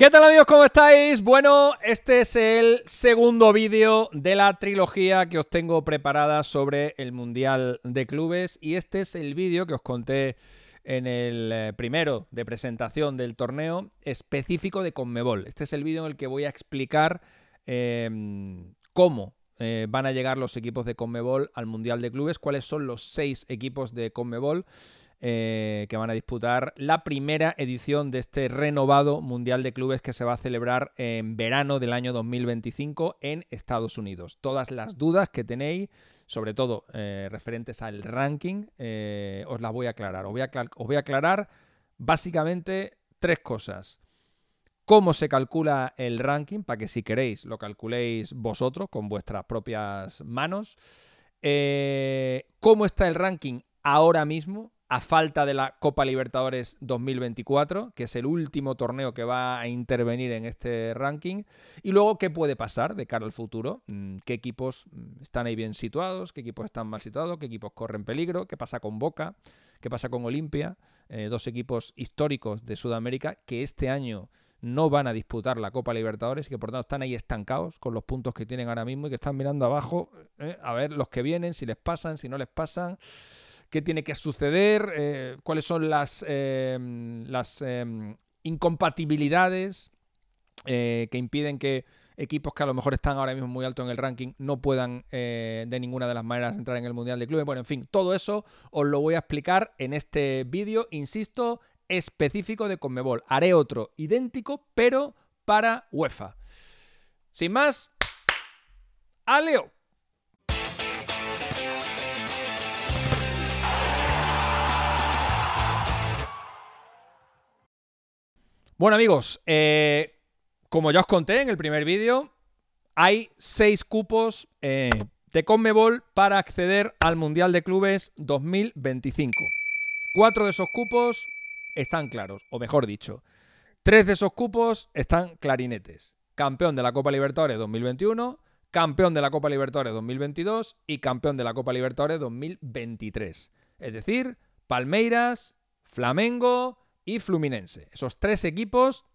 ¿Qué tal amigos? ¿Cómo estáis? Bueno, este es el segundo vídeo de la trilogía que os tengo preparada sobre el Mundial de Clubes y este es el vídeo que os conté en el eh, primero de presentación del torneo específico de Conmebol. Este es el vídeo en el que voy a explicar em, cómo eh, van a llegar los equipos de Conmebol al Mundial de Clubes, cuáles son los seis equipos de Conmebol eh, que van a disputar la primera edición de este renovado Mundial de Clubes que se va a celebrar en verano del año 2025 en Estados Unidos. Todas las dudas que tenéis, sobre todo eh, referentes al ranking, eh, os las voy a aclarar. Os voy a, aclarar básicamente tres cosas cómo se calcula el ranking, para que si queréis lo calculéis vosotros con vuestras propias manos. ¿Cómo está el ranking ahora mismo? a falta de la Copa Libertadores 2024, que es el último torneo que va a intervenir en este ranking. Y luego, ¿qué puede pasar de cara al futuro? Mm, ¿Qué equipos mm, están ahí bien situados? ¿Qué equipos están mal situados? ¿Qué equipos corren peligro? ¿Qué pasa con Boca? ¿Qué pasa con Olimpia? Eh, dos equipos históricos de Sudamérica que este año no van a disputar la Copa Libertadores y que por tanto están ahí estancados con los puntos que tienen ahora mismo y que están mirando abajo eh, a ver los que vienen, si les pasan, si no les pasan qué tiene que suceder, eh, cuáles son las, em, em, incompatibilidades eh, que impiden que equipos que a lo mejor están ahora mismo muy alto en el ranking no puedan eh, de ninguna de las maneras entrar en el Mundial de Clubes. Bueno, en fin, todo eso os lo voy a explicar en este vídeo, insisto, específico de Conmebol. Haré otro idéntico, pero para UEFA. Sin más, ¡aleo! Bueno amigos, eh, como ya os conté en el primer vídeo, hay seis cupos eh, de Conmebol para acceder al Mundial de Clubes 2025. Cuatro de esos cupos están claros, o mejor dicho, tres de esos cupos están clarinetes. Campeón de la Copa Libertadores 2021, campeón de la Copa Libertadores 2022 y campeón de la Copa Libertadores 2023. Es decir, Palmeiras, Flamengo, y Fluminense. Esos tres equipos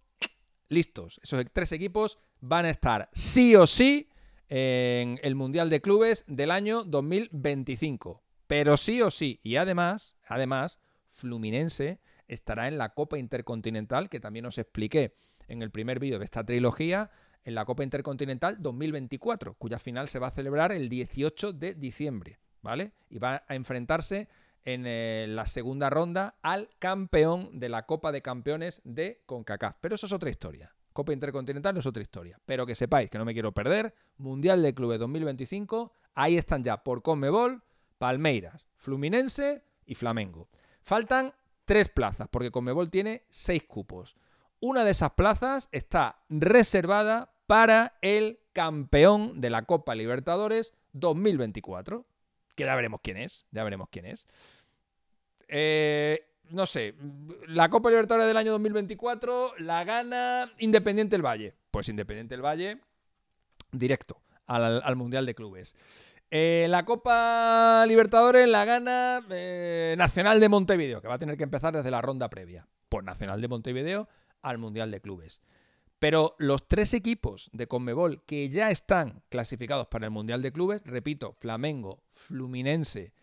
listos. Esos tres equipos van a estar sí o sí en el Mundial de Clubes del año 2025. Pero sí o sí. Y además, además, Fluminense estará en la Copa Intercontinental, que también os expliqué en el primer vídeo de esta trilogía, en la Copa Intercontinental 2024, cuya final se va a celebrar el 18 de diciembre, ¿vale? Y va a enfrentarse en eh, la segunda ronda al campeón de la Copa de Campeones de CONCACAF. Pero eso es otra historia. Copa Intercontinental no es otra historia. Pero que sepáis que no me quiero perder. Mundial de Clubes 2025. Ahí están ya por Conmebol, Palmeiras, Fluminense y Flamengo. Faltan tres plazas porque Conmebol tiene seis cupos. Una de esas plazas está reservada para el campeón de la Copa Libertadores 2024 que ya veremos quién es, ya veremos quién es. Eh, no sé, la Copa Libertadores del año 2024 la gana Independiente del Valle. Pues Independiente del Valle, directo al, Mundial de Clubes. Eh, la Copa Libertadores la gana eh, Nacional de Montevideo, que va a tener que empezar desde la ronda previa. Por pues Nacional de Montevideo al Mundial de Clubes. Pero los tres equipos de Conmebol que ya están clasificados para el Mundial de Clubes, repito, Flamengo, Fluminense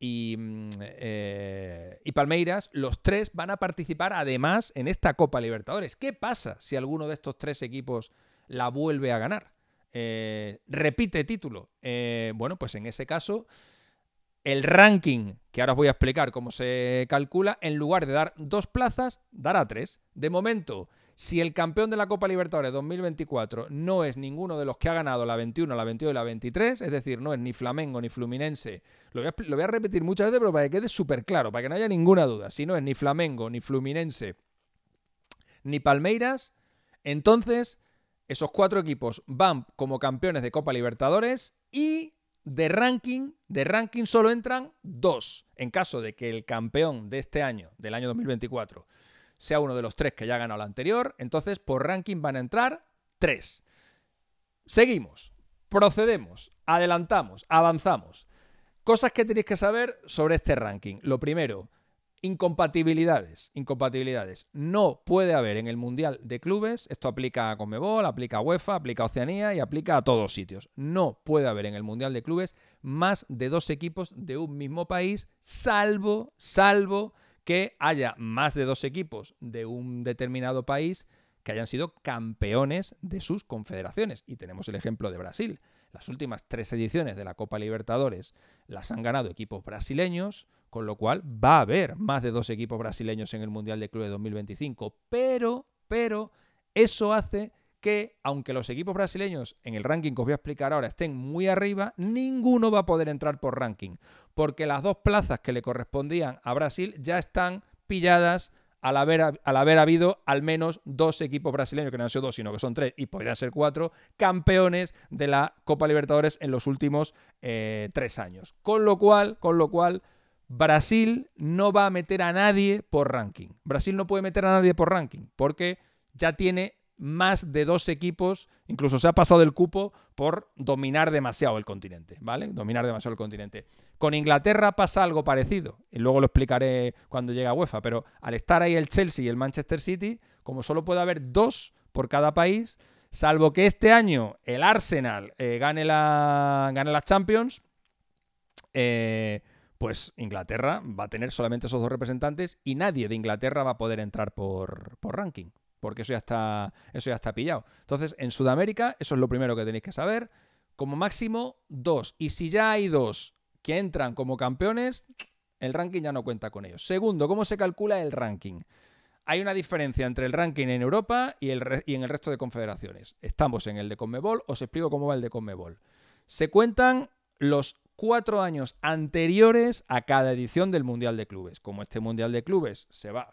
mm, eh, y, Palmeiras, los tres van a participar además en esta Copa Libertadores. ¿Qué pasa si alguno de estos tres equipos la vuelve a ganar? Eh, repite título. Eh, bueno, pues en ese caso, el ranking, que ahora os voy a explicar cómo se calcula, en lugar de dar dos plazas, dará tres. De momento, si el campeón de la Copa Libertadores 2024 no es ninguno de los que ha ganado la 21, la 22 y la 23, es decir, no es ni Flamengo ni Fluminense, lo voy a, repetir muchas veces, pero para que quede súper claro, para que no haya ninguna duda, si no es ni Flamengo ni Fluminense ni Palmeiras, entonces esos cuatro equipos van como campeones de Copa Libertadores y de ranking, de ranking solo entran dos, en caso de que el campeón de este año, del año 2024, sea uno de los tres que ya ha ganado la anterior. Entonces, por ranking van a entrar tres. Seguimos, procedemos, adelantamos, avanzamos. Cosas que tenéis que saber sobre este ranking. Lo primero, incompatibilidades. Incompatibilidades. No puede haber en el Mundial de Clubes, esto aplica a Conmebol, aplica a UEFA, aplica a Oceanía y aplica a todos sitios. No puede haber en el Mundial de Clubes más de dos equipos de un mismo país, salvo, salvo que haya más de dos equipos de un determinado país que hayan sido campeones de sus confederaciones. Y tenemos el ejemplo de Brasil. Las últimas tres ediciones de la Copa Libertadores las han ganado equipos brasileños, con lo cual va a haber más de dos equipos brasileños en el Mundial de Clubes 2025. Pero, pero, eso hace que aunque los equipos brasileños en el ranking que os voy a explicar ahora estén muy arriba, ninguno va a poder entrar por ranking, porque las dos plazas que le correspondían a Brasil ya están pilladas al haber, al habido al menos dos equipos brasileños, que no han sido dos, sino que son tres, y podrían ser cuatro, campeones de la Copa Libertadores en los últimos eh, tres años. Con lo cual, con lo cual, Brasil no va a meter a nadie por ranking. Brasil no puede meter a nadie por ranking, porque ya tiene más de dos equipos, incluso se ha pasado del cupo por dominar demasiado el continente, ¿vale? Dominar demasiado el continente. Con Inglaterra pasa algo parecido, y luego lo explicaré cuando llegue a UEFA, pero al estar ahí el Chelsea y el Manchester City, como solo puede haber dos por cada país, salvo que este año el Arsenal eh, gane, gane las Champions, eh, pues Inglaterra va a tener solamente esos dos representantes y nadie de Inglaterra va a poder entrar por ranking, porque eso ya está, eso ya está pillado. Entonces, en Sudamérica, eso es lo primero que tenéis que saber. Como máximo, dos. Y si ya hay dos que entran como campeones, el ranking ya no cuenta con ellos. Segundo, ¿cómo se calcula el ranking? Hay una diferencia entre el ranking en Europa y, el y en el resto de confederaciones. Estamos en el de Conmebol, os explico cómo va el de Conmebol. Se cuentan los cuatro años anteriores a cada edición del Mundial de Clubes. Como este Mundial de Clubes se va,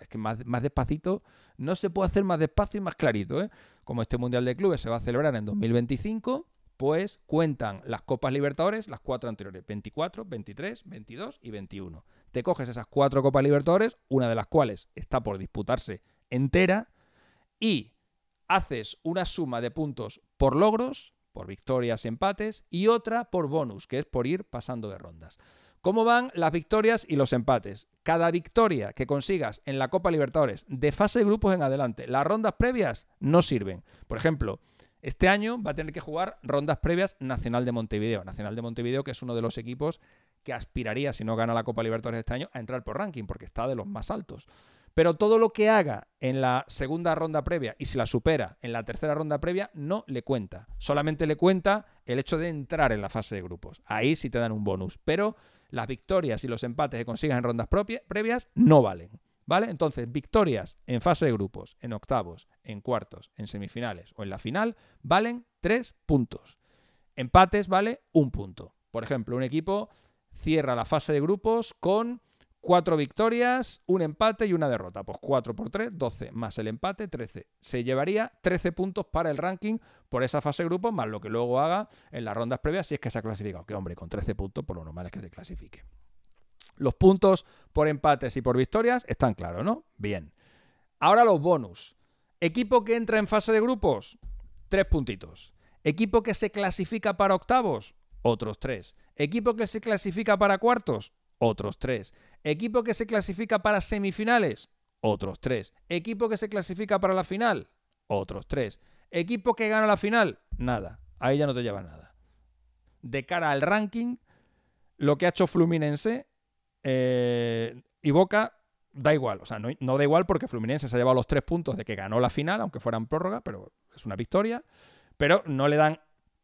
es que más, despacito, no se puede hacer más despacio y más clarito. ¿eh? Como este Mundial de Clubes se va a celebrar en 2025, pues cuentan las Copas Libertadores, las cuatro anteriores, 24, 23, 22 y 21. Te coges esas cuatro Copas Libertadores, una de las cuales está por disputarse entera, y haces una suma de puntos por logros por victorias, empates, y otra por bonus, que es por ir pasando de rondas. ¿Cómo van las victorias y los empates? Cada victoria que consigas en la Copa Libertadores, de fase de grupos en adelante, las rondas previas no sirven. Por ejemplo, este año va a tener que jugar rondas previas Nacional de Montevideo. Nacional de Montevideo, que es uno de los equipos que aspiraría, si no gana la Copa Libertadores este año, a entrar por ranking, porque está de los más altos. Pero todo lo que haga en la segunda ronda previa y si la supera en la tercera ronda previa no le cuenta. Solamente le cuenta el hecho de entrar en la fase de grupos. Ahí sí te dan un bonus. Pero las victorias y los empates que consigas en rondas previas no valen. ¿Vale? Entonces, victorias en fase de grupos, en octavos, en cuartos, en semifinales o en la final valen tres puntos. Empates vale un punto. Por ejemplo, un equipo cierra la fase de grupos con Cuatro victorias, un empate y una derrota. Pues 4 por 3, 12 más el empate, 13. Se llevaría 13 puntos para el ranking por esa fase de grupos, más lo que luego haga en las rondas previas si es que se ha clasificado. Que hombre, con 13 puntos, por lo normal es que se clasifique. Los puntos por empates y por victorias están claros, ¿no? Bien. Ahora los bonus. Equipo que entra en fase de grupos, tres puntitos. Equipo que se clasifica para octavos, otros tres. Equipo que se clasifica para cuartos, otros tres. Equipo que se clasifica para semifinales, otros tres. Equipo que se clasifica para la final, otros tres. Equipo que gana la final, nada. Ahí ya no te llevas nada. De cara al ranking, lo que ha hecho Fluminense eh, y Boca da igual. O sea, no, no, da igual porque Fluminense se ha llevado los tres puntos de que ganó la final, aunque fueran prórroga, pero es una victoria. Pero no le dan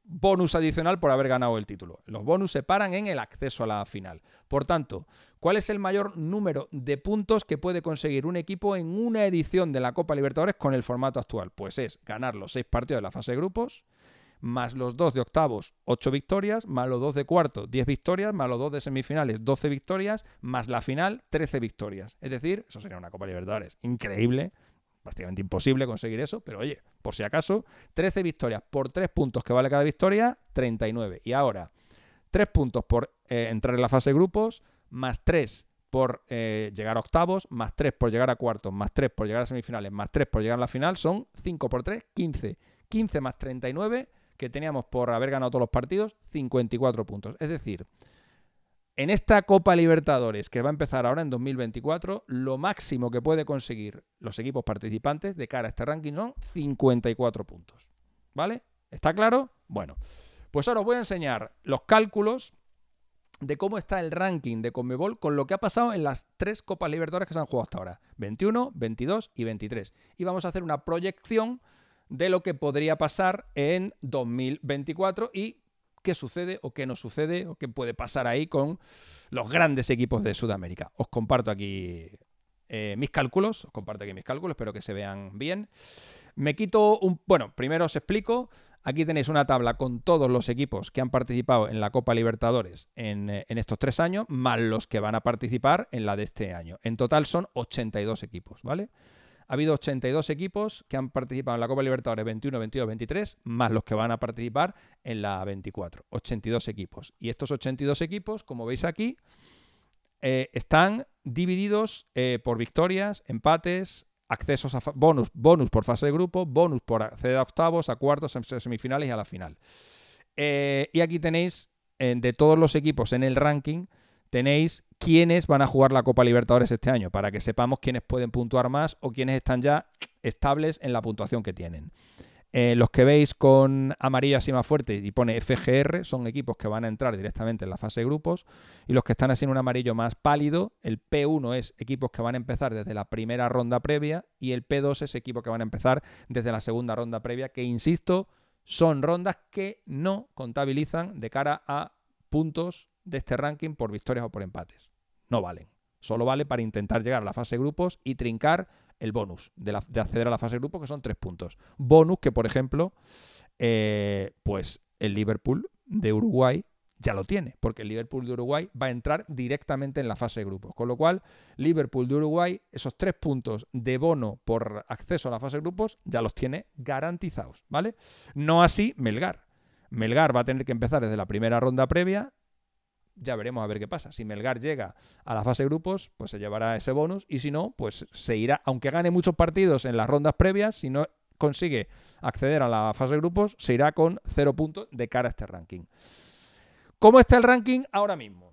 bonus adicional por haber ganado el título. Los bonus se paran en el acceso a la final. Por tanto, ¿cuál es el mayor número de puntos que puede conseguir un equipo en una edición de la Copa Libertadores con el formato actual? Pues es ganar los seis partidos de la fase de grupos, más los dos de octavos, ocho victorias, más los dos de cuarto, diez victorias, más los dos de semifinales, doce victorias, más la final, trece victorias. Es decir, eso sería una Copa Libertadores increíble prácticamente imposible conseguir eso, pero oye, por si acaso, 13 victorias por 3 puntos que vale cada victoria, 39. Y ahora, 3 puntos por eh, entrar en la fase de grupos, más 3 por eh, llegar a octavos, más 3 por llegar a cuartos, más 3 por llegar a semifinales, más 3 por llegar a la final, son 5 por 3, 15. 15 más 39 que teníamos por haber ganado todos los partidos, 54 puntos. Es decir, en esta Copa Libertadores, que va a empezar ahora en 2024, lo máximo que puede conseguir los equipos participantes de cara a este ranking son 54 puntos. ¿Vale? ¿Está claro? Bueno, pues ahora os voy a enseñar los cálculos de cómo está el ranking de Conmebol con lo que ha pasado en las tres Copas Libertadores que se han jugado hasta ahora, 21, 22 y 23. Y vamos a hacer una proyección de lo que podría pasar en 2024 y qué sucede o qué no sucede o qué puede pasar ahí con los grandes equipos de Sudamérica. Os comparto aquí eh, mis cálculos, os comparto aquí mis cálculos, espero que se vean bien. Me quito un... Bueno, primero os explico. Aquí tenéis una tabla con todos los equipos que han participado en la Copa Libertadores en, eh, en, estos tres años, más los que van a participar en la de este año. En total son 82 equipos, ¿vale? Ha habido 82 equipos que han participado en la Copa Libertadores 21, 22, 23, más los que van a participar en la 24. 82 equipos. Y estos 82 equipos, como veis aquí, eh, están divididos eh, por victorias, empates, accesos a bonus, bonus por fase de grupo, bonus por acceder a octavos, a cuartos, a semifinales y a la final. Eh, y aquí tenéis de todos los equipos en el ranking tenéis quiénes van a jugar la Copa Libertadores este año, para que sepamos quiénes pueden puntuar más o quiénes están ya estables en la puntuación que tienen. Eh, los que veis con amarillo así más fuerte y pone FGR son equipos que van a entrar directamente en la fase de grupos y los que están así en un amarillo más pálido, el P1 es equipos que van a empezar desde la primera ronda previa y el P2 es equipo que van a empezar desde la segunda ronda previa, que insisto, son rondas que no contabilizan de cara a puntos de este ranking por victorias o por empates. No valen. Solo vale para intentar llegar a la fase de grupos y trincar el bonus de, acceder a la fase de grupos, que son tres puntos. Bonus que, por ejemplo, eh, pues el Liverpool de Uruguay ya lo tiene, porque el Liverpool de Uruguay va a entrar directamente en la fase de grupos. Con lo cual, Liverpool de Uruguay, esos tres puntos de bono por acceso a la fase de grupos, ya los tiene garantizados, ¿vale? No así Melgar. Melgar va a tener que empezar desde la primera ronda previa ya veremos a ver qué pasa. Si Melgar llega a la fase de grupos, pues se llevará ese bonus y si no, pues se irá, aunque gane muchos partidos en las rondas previas, si no consigue acceder a la fase de grupos, se irá con cero puntos de cara a este ranking. ¿Cómo está el ranking ahora mismo?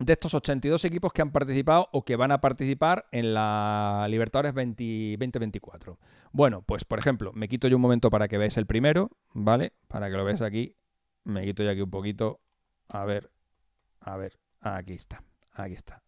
De estos 82 equipos que han participado o que van a participar en la Libertadores 2024. Bueno, pues por ejemplo, me quito yo un momento para que veáis el primero, ¿vale? Para que lo veáis aquí. Me quito yo aquí un poquito. A ver, a ver, aquí está, aquí está.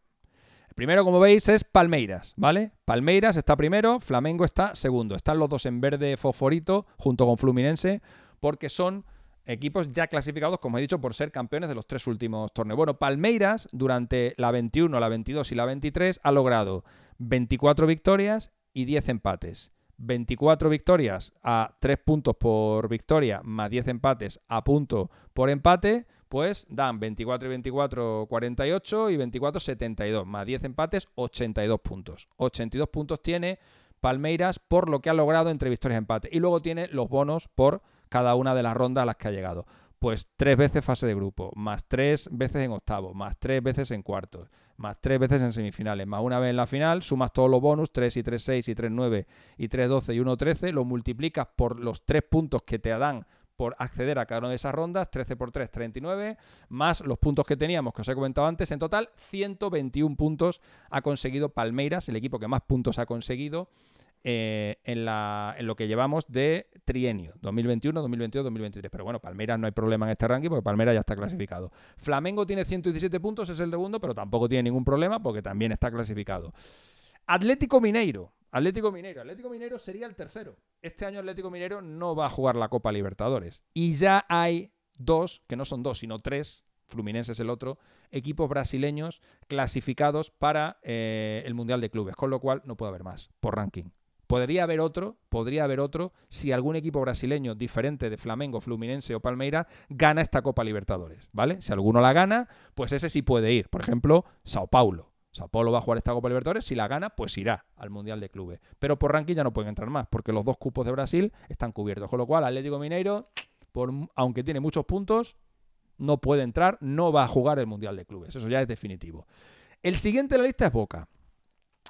El primero, como veis, es Palmeiras, ¿vale? Palmeiras está primero, Flamengo está segundo. Están los dos en verde fosforito junto con Fluminense porque son equipos ya clasificados, como he dicho, por ser campeones de los tres últimos torneos. Bueno, Palmeiras durante la 21, la 22 y la 23 ha logrado 24 victorias y 10 empates. 24 victorias a 3 puntos por victoria, más 10 empates a punto por empate, pues dan 24 y 24, 48 y 24, 72, más 10 empates, 82 puntos. 82 puntos tiene Palmeiras por lo que ha logrado entre victorias y empates. Y luego tiene los bonos por cada una de las rondas a las que ha llegado. Pues tres veces fase de grupo, más tres veces en octavo, más tres veces en cuartos, más tres veces en semifinales, más una vez en la final, sumas todos los bonus, 3 y 3, 6 y 3, 9 y 3, 12 y 1, 13, lo multiplicas por los tres puntos que te dan por acceder a cada una de esas rondas, 13 por 3, 39, más los puntos que teníamos, que os he comentado antes, en total 121 puntos ha conseguido Palmeiras, el equipo que más puntos ha conseguido eh, en, lo que llevamos de trienio 2021, 2022, 2023. Pero bueno, Palmeiras no hay problema en este ranking porque Palmeiras ya está clasificado. Flamengo tiene 117 puntos, es el segundo, pero tampoco tiene ningún problema porque también está clasificado. Atlético Mineiro, Atlético Minero. Atlético Minero sería el tercero. Este año Atlético Minero no va a jugar la Copa Libertadores. Y ya hay dos, que no son dos, sino tres, Fluminense es el otro, equipos brasileños clasificados para eh, el Mundial de Clubes, con lo cual no puede haber más por ranking. Podría haber otro, podría haber otro, si algún equipo brasileño diferente de Flamengo, Fluminense o Palmeiras gana esta Copa Libertadores, ¿vale? Si alguno la gana, pues ese sí puede ir. Por ejemplo, Sao Paulo sea, Paulo va a jugar esta Copa Libertadores, si la gana, pues irá al Mundial de Clubes. Pero por ranking ya no pueden entrar más, porque los dos cupos de Brasil están cubiertos. Con lo cual, Atlético Mineiro, aunque tiene muchos puntos, no puede entrar, no va a jugar el Mundial de Clubes. Eso ya es definitivo. El siguiente en la lista es Boca.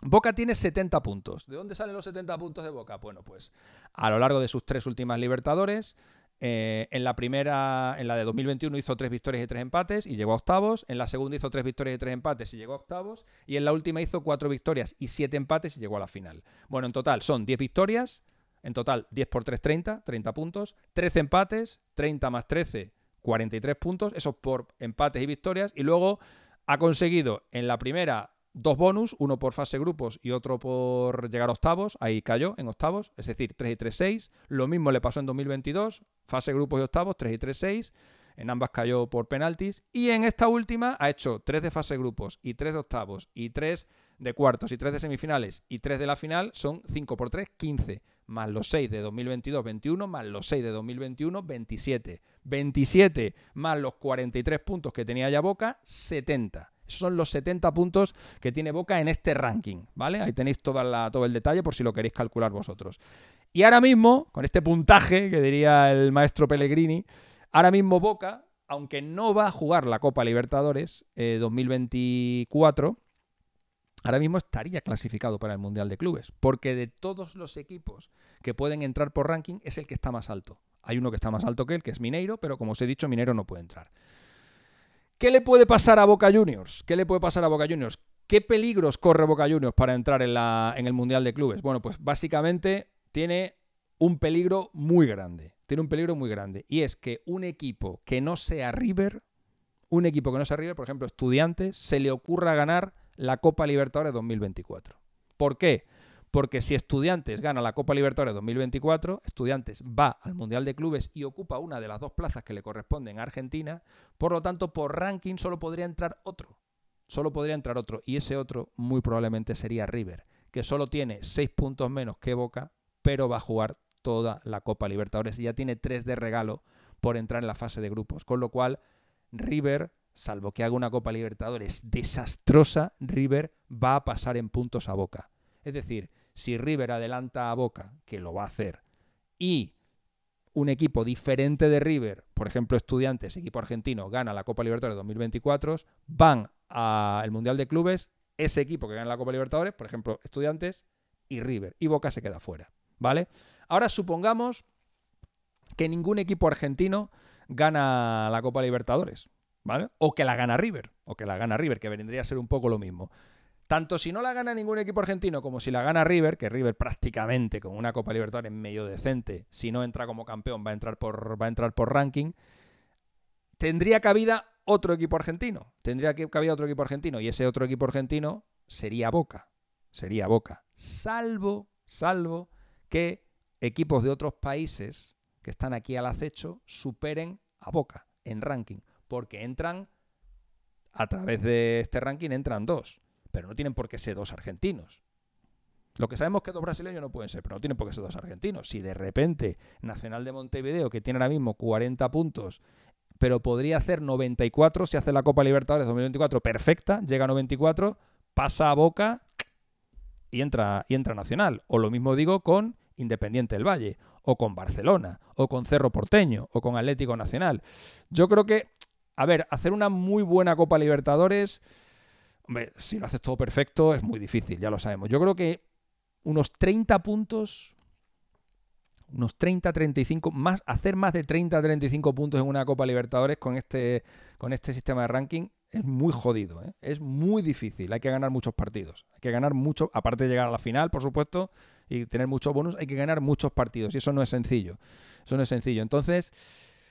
Boca tiene 70 puntos. ¿De dónde salen los 70 puntos de Boca? Bueno, pues a lo largo de sus tres últimas Libertadores, eh, en la primera, en la de 2021 hizo tres victorias y tres empates y llegó a octavos. En la segunda hizo tres victorias y tres empates y llegó a octavos. Y en la última hizo cuatro victorias y siete empates y llegó a la final. Bueno, en total son 10 victorias. En total 10 por 3, 30, 30 puntos. 13 empates, 30 más 13, 43 puntos. Eso por empates y victorias. Y luego ha conseguido en la primera dos bonus, uno por fase grupos y otro por llegar a octavos, ahí cayó en octavos, es decir, 3 y 3, 6. Lo mismo le pasó en 2022, fase grupos y octavos, 3 y 3, 6. En ambas cayó por penaltis. Y en esta última ha hecho 3 de fase grupos y 3 de octavos y 3 de cuartos y 3 de semifinales y 3 de la final. Son 5 por 3, 15. Más los 6 de 2022, 21. Más los 6 de 2021, 27. 27 más los 43 puntos que tenía ya Boca, 70 son los 70 puntos que tiene Boca en este ranking, ¿vale? Ahí tenéis toda la, todo el detalle por si lo queréis calcular vosotros. Y ahora mismo, con este puntaje que diría el maestro Pellegrini, ahora mismo Boca, aunque no va a jugar la Copa Libertadores 2024, eh, ahora mismo estaría clasificado para el Mundial de Clubes, porque de todos los equipos que pueden entrar por ranking es el que está más alto. Hay uno que está más alto que él, que es Mineiro, pero como os he dicho, Mineiro no puede entrar. ¿Qué le puede pasar a Boca Juniors? ¿Qué le puede pasar a Boca Juniors? ¿Qué peligros corre Boca Juniors para entrar en, el Mundial de Clubes? Bueno, pues básicamente tiene un peligro muy grande. Tiene un peligro muy grande. Y es que un equipo que no sea River, un equipo que no sea River, por ejemplo, Estudiantes, se le ocurra ganar la Copa Libertadores 2024. ¿Por qué? porque si Estudiantes gana la Copa Libertadores 2024, Estudiantes va al Mundial de Clubes y ocupa una de las dos plazas que le corresponden a Argentina, por lo tanto, por ranking solo podría entrar otro. Solo podría entrar otro, y ese otro muy probablemente sería River, que solo tiene seis puntos menos que Boca, pero va a jugar toda la Copa Libertadores y ya tiene tres de regalo por entrar en la fase de grupos, con lo cual River salvo que haga una Copa Libertadores desastrosa, River va a pasar en puntos a Boca. Es decir, si River adelanta a Boca, que lo va a hacer, y un equipo diferente de River, por ejemplo Estudiantes, equipo argentino, gana la Copa Libertadores 2024, van al Mundial de Clubes, ese equipo que gana la Copa Libertadores, por ejemplo Estudiantes y River, y Boca se queda fuera, ¿vale? Ahora supongamos que ningún equipo argentino gana la Copa Libertadores, ¿vale? O que la gana River, o que la gana River, que vendría a ser un poco lo mismo. Tanto si no la gana ningún equipo argentino como si la gana River, que River prácticamente con una Copa Libertadores medio decente, si no entra como campeón va a entrar por, va a entrar por ranking, tendría cabida otro equipo argentino. Tendría cabida otro equipo argentino y ese otro equipo argentino sería Boca. Sería Boca. Salvo, salvo que equipos de otros países que están aquí al acecho superen a Boca en ranking, porque entran a través de este ranking entran dos pero no tienen por qué ser dos argentinos. Lo que sabemos es que dos brasileños no pueden ser, pero no tienen por qué ser dos argentinos. Si de repente Nacional de Montevideo, que tiene ahora mismo 40 puntos, pero podría hacer 94 si hace la Copa Libertadores 2024 perfecta, llega a 94, pasa a Boca y entra, y entra Nacional. O lo mismo digo con Independiente del Valle, o con Barcelona, o con Cerro Porteño, o con Atlético Nacional. Yo creo que, a ver, hacer una muy buena Copa Libertadores si lo haces todo perfecto es muy difícil, ya lo sabemos. Yo creo que unos 30 puntos, unos 30, 35, más, hacer más de 30, 35 puntos en una Copa Libertadores con este, con este sistema de ranking es muy jodido, ¿eh? es muy difícil, hay que ganar muchos partidos, hay que ganar mucho, aparte de llegar a la final, por supuesto, y tener muchos bonos, hay que ganar muchos partidos, y eso no es sencillo, eso no es sencillo. Entonces,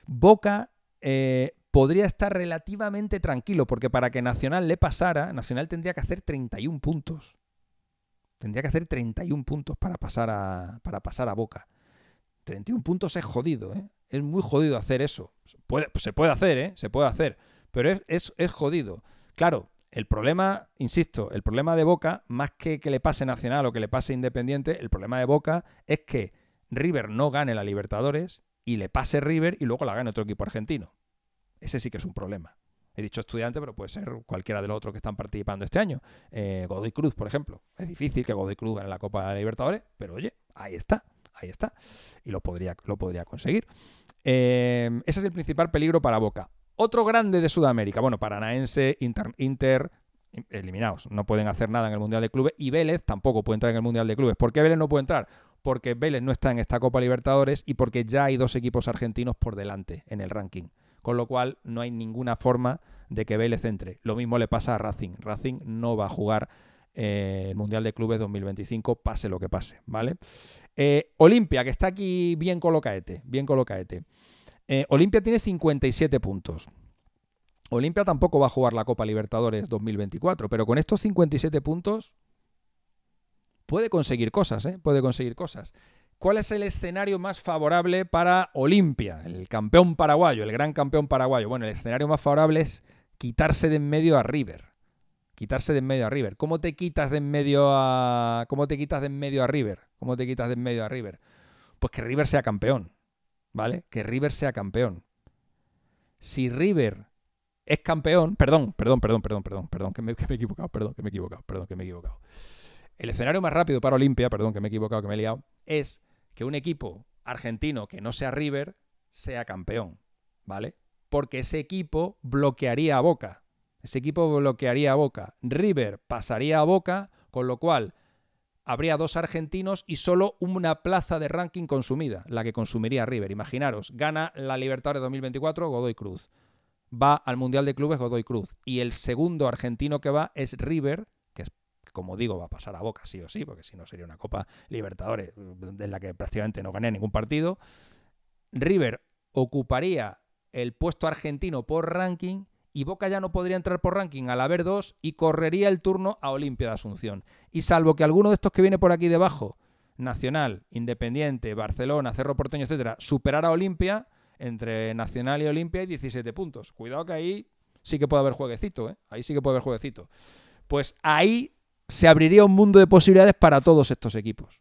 Boca eh, podría estar relativamente tranquilo, porque para que Nacional le pasara, Nacional tendría que hacer 31 puntos. Tendría que hacer 31 puntos para pasar a, para pasar a Boca. 31 puntos es jodido, ¿eh? Es muy jodido hacer eso. Pues se puede, hacer, ¿eh? Se puede hacer. Pero es, es, es jodido. Claro, el problema, insisto, el problema de Boca, más que que le pase Nacional o que le pase Independiente, el problema de Boca es que River no gane la Libertadores y le pase River y luego la gane otro equipo argentino ese sí que es un problema. He dicho estudiante, pero puede ser cualquiera de los otros que están participando este año. Eh, Godoy Cruz, por ejemplo. Es difícil que Godoy Cruz gane la Copa de Libertadores, pero oye, ahí está, ahí está. Y lo podría, lo podría conseguir. Eh, ese es el principal peligro para Boca. Otro grande de Sudamérica, bueno, Paranaense, Inter, Inter eliminados, no pueden hacer nada en el Mundial de Clubes y Vélez tampoco puede entrar en el Mundial de Clubes. ¿Por qué Vélez no puede entrar? Porque Vélez no está en esta Copa Libertadores y porque ya hay dos equipos argentinos por delante en el ranking con lo cual no hay ninguna forma de que Vélez entre. Lo mismo le pasa a Racing. Racing no va a jugar eh, el Mundial de Clubes 2025, pase lo que pase, ¿vale? Eh, Olimpia, que está aquí bien colocaete, bien colocaete. Eh, Olimpia tiene 57 puntos. Olimpia tampoco va a jugar la Copa Libertadores 2024, pero con estos 57 puntos puede conseguir cosas, Puede conseguir cosas. ¿Cuál es el escenario más favorable para Olimpia, el campeón paraguayo, el gran campeón paraguayo? Bueno, el escenario más favorable es quitarse de en medio a River. Quitarse de en medio a River. ¿Cómo te quitas de en medio a cómo te quitas de en medio a River? ¿Cómo te quitas de en medio a River? Pues que River sea campeón, ¿vale? Que River sea campeón. Si River es campeón, perdón, perdón, perdón, perdón, perdón, perdón, que me, he equivocado, perdón, que me he equivocado, perdón, que me he equivocado. El escenario más rápido para Olimpia, perdón, que me he equivocado, que me he liado, es que un equipo argentino que no sea River sea campeón, ¿vale? Porque ese equipo bloquearía a Boca. Ese equipo bloquearía a Boca. River pasaría a Boca, con lo cual habría dos argentinos y solo una plaza de ranking consumida, la que consumiría River. Imaginaros, gana la Libertadores 2024 Godoy Cruz. Va al Mundial de Clubes Godoy Cruz. Y el segundo argentino que va es River, como digo va a pasar a Boca sí o sí, porque si no sería una Copa Libertadores en la que prácticamente no gané ningún partido, River ocuparía el puesto argentino por ranking y Boca ya no podría entrar por ranking al haber dos y correría el turno a Olimpia de Asunción. Y salvo que alguno de estos que viene por aquí debajo, Nacional, Independiente, Barcelona, Cerro Porteño, etcétera, superara a Olimpia, entre Nacional y Olimpia hay 17 puntos. Cuidado que ahí sí que puede haber jueguecito, ¿eh? Ahí sí que puede haber jueguecito. Pues ahí se abriría un mundo de posibilidades para todos estos equipos.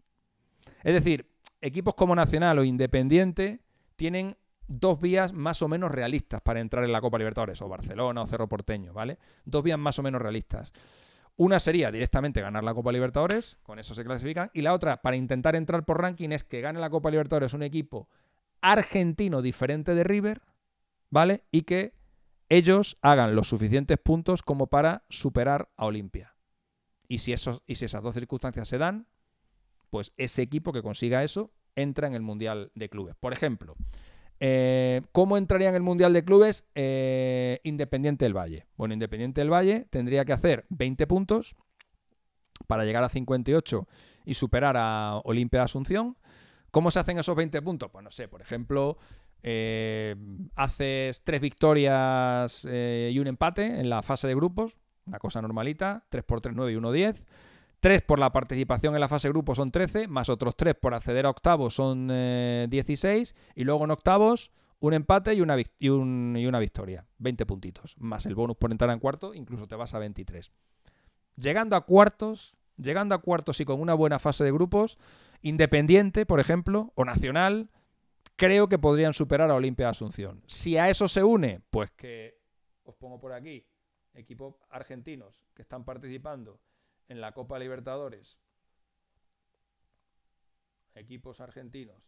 Es decir, equipos como Nacional o Independiente tienen dos vías más o menos realistas para entrar en la Copa Libertadores, o Barcelona o Cerro Porteño, ¿vale? Dos vías más o menos realistas. Una sería directamente ganar la Copa Libertadores, con eso se clasifican, y la otra, para intentar entrar por ranking, es que gane la Copa Libertadores un equipo argentino diferente de River, ¿vale? Y que ellos hagan los suficientes puntos como para superar a Olimpia. Y si, y si esas dos circunstancias se dan, pues ese equipo que consiga eso entra en el Mundial de Clubes. Por ejemplo, eh, ¿Cómo entraría en el Mundial de Clubes eh, Independiente del Valle? Bueno, Independiente del Valle tendría que hacer 20 puntos para llegar a 58 y superar a Olimpia de Asunción. ¿Cómo se hacen esos 20 puntos? Pues no sé, por ejemplo, eh, haces tres victorias y un empate en la fase de grupos, una cosa normalita, 3 por 3, 9 y 1, 10. 3 por la participación en la fase grupo son 13, más otros 3 por acceder a octavos son 16, eh, y luego en octavos un empate y una, y una victoria, 20 puntitos, más el bonus por entrar en cuarto, incluso te vas a 23. Llegando a cuartos, llegando a cuartos y con una buena fase de grupos, Independiente, por ejemplo, o Nacional, creo que podrían superar a Olimpia de Asunción. Si a eso se une, pues que os pongo por aquí, equipos argentinos que están participando en la Copa Libertadores, equipos argentinos.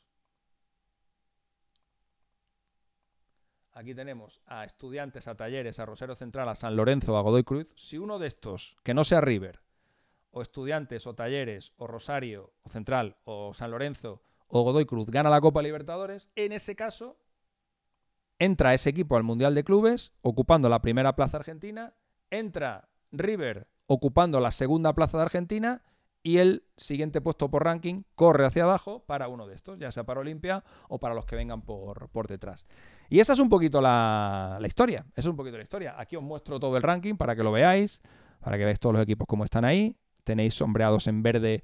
Aquí tenemos a estudiantes, a talleres, a Rosario Central, a San Lorenzo, a Godoy Cruz. Si uno de estos, que no sea River, o estudiantes, o talleres, o Rosario, o Central, o San Lorenzo, o Godoy Cruz, gana la Copa Libertadores, en ese caso entra ese equipo al Mundial de Clubes, ocupando la primera plaza argentina, entra River ocupando la segunda plaza de Argentina y el siguiente puesto por ranking corre hacia abajo para uno de estos, ya sea para Olimpia o para los que vengan por, detrás. Y esa es un poquito la, historia, es un poquito la historia. Aquí os muestro todo el ranking para que lo veáis, para que veáis todos los equipos como están ahí. Tenéis sombreados en verde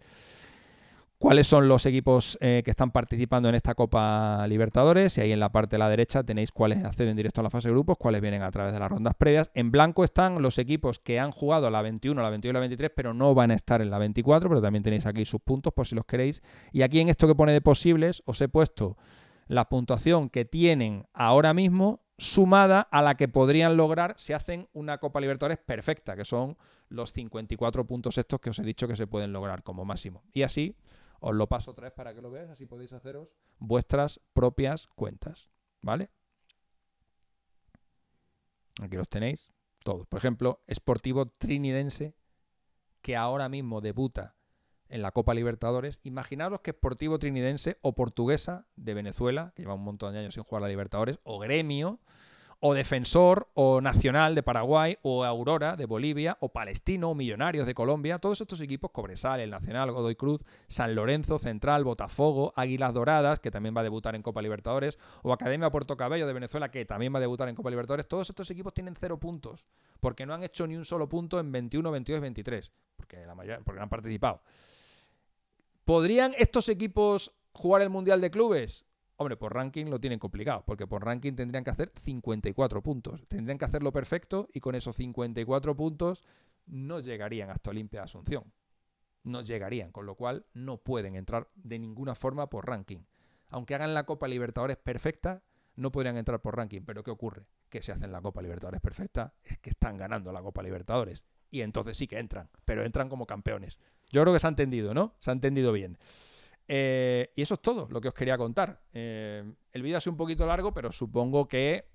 cuáles son los equipos eh, que están participando en esta Copa Libertadores y ahí en la parte de la derecha tenéis cuáles acceden directo a la fase de grupos, cuáles vienen a través de las rondas previas. En blanco están los equipos que han jugado a la 21, la 22 y la 23, pero no van a estar en la 24, pero también tenéis aquí sus puntos por si los queréis. Y aquí en esto que pone de posibles os he puesto la puntuación que tienen ahora mismo sumada a la que podrían lograr si hacen una Copa Libertadores perfecta, que son los 54 puntos estos que os he dicho que se pueden lograr como máximo. Y así os lo paso otra vez para que lo veáis, así podéis haceros vuestras propias cuentas, ¿vale? Aquí los tenéis todos. Por ejemplo, Sportivo Trinidense, que ahora mismo debuta en la Copa Libertadores. Imaginaros que Sportivo Trinidense o Portuguesa de Venezuela, que lleva un montón de años sin jugar a la Libertadores, o Gremio, o Defensor o Nacional de Paraguay o Aurora de Bolivia o Palestino o Millonarios de Colombia, todos estos equipos, Cobresal, el Nacional, Godoy Cruz, San Lorenzo, Central, Botafogo, Águilas Doradas, que también va a debutar en Copa Libertadores, o Academia Puerto Cabello de Venezuela, que también va a debutar en Copa Libertadores, todos estos equipos tienen cero puntos, porque no han hecho ni un solo punto en 21, 22, 23, porque, la mayoría, porque no han participado. ¿Podrían estos equipos jugar el Mundial de Clubes? Hombre, por ranking lo tienen complicado, porque por ranking tendrían que hacer 54 puntos. Tendrían que hacerlo perfecto y con esos 54 puntos no llegarían hasta Olimpia de Asunción. No llegarían, con lo cual no pueden entrar de ninguna forma por ranking. Aunque hagan la Copa Libertadores perfecta, no podrían entrar por ranking. Pero ¿qué ocurre? Que si hacen la Copa Libertadores perfecta, es que están ganando la Copa Libertadores. Y entonces sí que entran, pero entran como campeones. Yo creo que se ha entendido, ¿no? Se ha entendido bien. Eh, y eso es todo lo que os quería contar. Eh, el vídeo ha sido un poquito largo, pero supongo que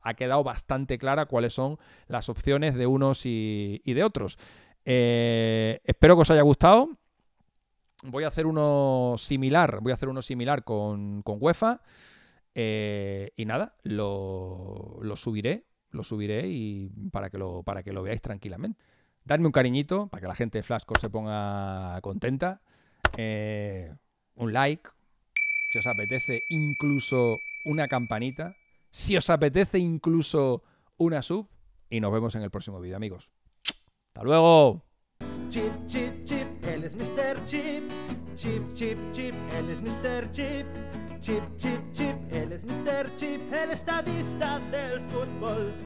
ha quedado bastante clara cuáles son las opciones de unos y, de otros. Eh, espero que os haya gustado. Voy a hacer uno similar. Voy a hacer uno similar con, con UEFA. y nada, lo, subiré. Lo subiré y para que lo, para que lo veáis tranquilamente. dadme un cariñito para que la gente de Flasco se ponga contenta. Eh, un like, si os apetece incluso una campanita, si os apetece incluso una sub y nos vemos en el próximo vídeo amigos. ¡Hasta luego!